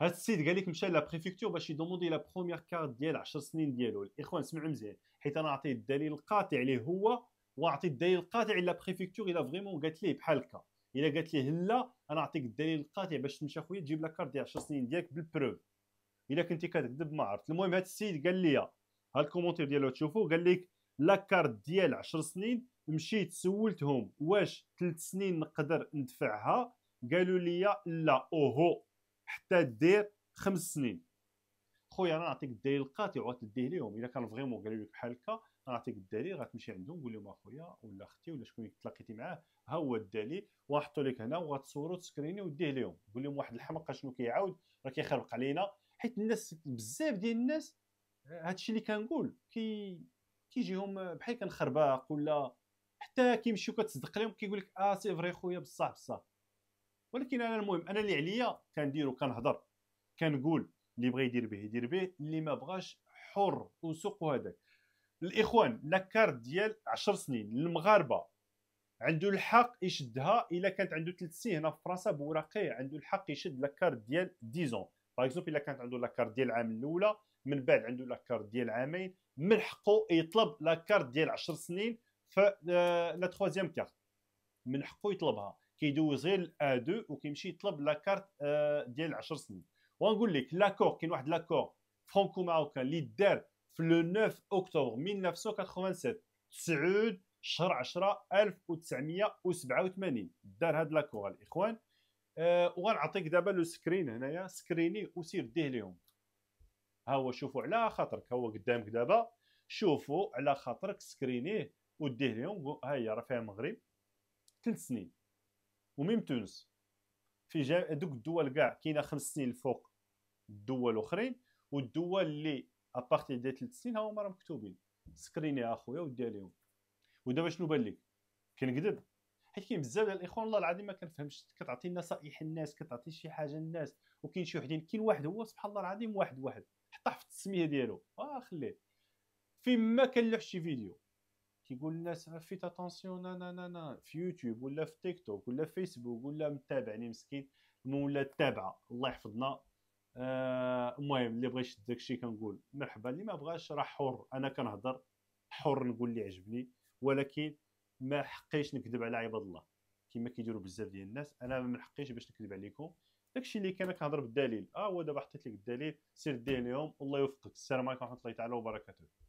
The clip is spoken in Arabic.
هاد السيد قال لك مشى بريفيكتور باش يدوموندي لا بروميير كارت ديال 10 سنين ديالو الاخوان سمعوا مزيان حيت انا عطيت الدليل القاطع ليه هو وعطيت الدليل القاطع لا بريفيكتور الا فريمون قالت ليه بحال هكا الا قالت ليه لا انا نعطيك الدليل القاطع باش تمشي اخويا تجيب لا كارت ديال 10 سنين ديالك بالبروف الا كنتي كتكذب ما عرفت المهم هاد السيد قال لي ها الكومونتير ديالو تشوفوا قال لك لا كارت ديال 10 سنين مشيت سولتهم واش 3 سنين نقدر ندفعها قالوا لي لا اوهو حتى دير خمس سنين خويا انا نعطيك الدليل القاطع وغتديه ليهم الا كان فريمون قالوا لك بحال هكا نعطيك الدليل غتمشي عندهم قول لهم اخويا ولا اختي ولا شكون تلاقيتي معاه ها هو الدليل وغنحطو لك هنا وغتصورو تسكريني وديه ليهم قول لهم واحد الحمق شنو كيعاود راه كيخربق علينا حيت الناس بزاف ديال الناس هادشي اللي كنقول كي كيجيهم بحال كنخرباق ولا حتى كيمشيو كتصدق لهم كيقول لك اه سي فري خويا بصح بصح ولكن انا المهم انا اللي عليا كنديرو كنهضر كنقول اللي بغى يدير به يدير به اللي ما بغاش حر وسوق هذاك الاخوان لاكارت ديال 10 سنين المغاربه عنده الحق يشدها الا كانت عنده 3 سنين هنا في فرنسا بوراقي عنده الحق يشد لاكارت ديال 10 ans باغ اكزومبل الا كانت عنده لاكارت ديال العام الاولى من بعد عنده لاكارت ديال عامين من حقه يطلب لاكارت ديال 10 سنين في آه، لا تخوازيام كارت من حقه يطلبها كيدوز غير ا 2 وكيمشي يطلب لا كارت آه، ديال 10 سنين ونقول لك لاكور كاين واحد لاكور فرانكو ماروكا اللي دار في لو 9 اكتوبر 1987 تسعود شهر 10 1987 دار هاد لاكور الاخوان أه وغنعطيك دابا لو سكرين هنايا سكريني وسير ديه ليهم ها هو شوفوا على خاطرك ها هو قدامك دابا شوفوا على خاطرك سكرينيه وديه ليهم ها هي راه فيها المغرب ثلاث سنين وميم تونس في جا... دوك الدول كاع كاينه خمس سنين الفوق الدول الاخرين والدول اللي ابارتي دي ثلاث سنين هما راه مكتوبين سكريني اخويا ودي عليهم ودابا شنو بان لك كنكذب حيت كاين بزاف ديال الاخوان والله العظيم ما كنفهمش كتعطي نصائح الناس كتعطي شي حاجه للناس وكاين شي وحدين كاين واحد هو سبحان الله العظيم واحد واحد حطه في التسميه ديالو اه خليه فين ما كنلوح شي فيديو كيقول الناس فيت اتونسيون نا نا نا في يوتيوب ولا في تيك توك ولا في فيسبوك ولا متابعني مسكين مولا تابعه الله يحفظنا المهم اللي بغى يشد داكشي كنقول مرحبا اللي ما بغاش راه حر انا كنهضر حر نقول اللي عجبني ولكن ما حقيش نكذب على عباد الله كما كيديروا بزاف ديال الناس انا ما حقيش باش نكذب عليكم داكشي اللي كان كنهضر بالدليل اه هو دابا حطيت لك الدليل سير دير لهم الله يوفقك السلام عليكم ورحمه الله تعالى وبركاته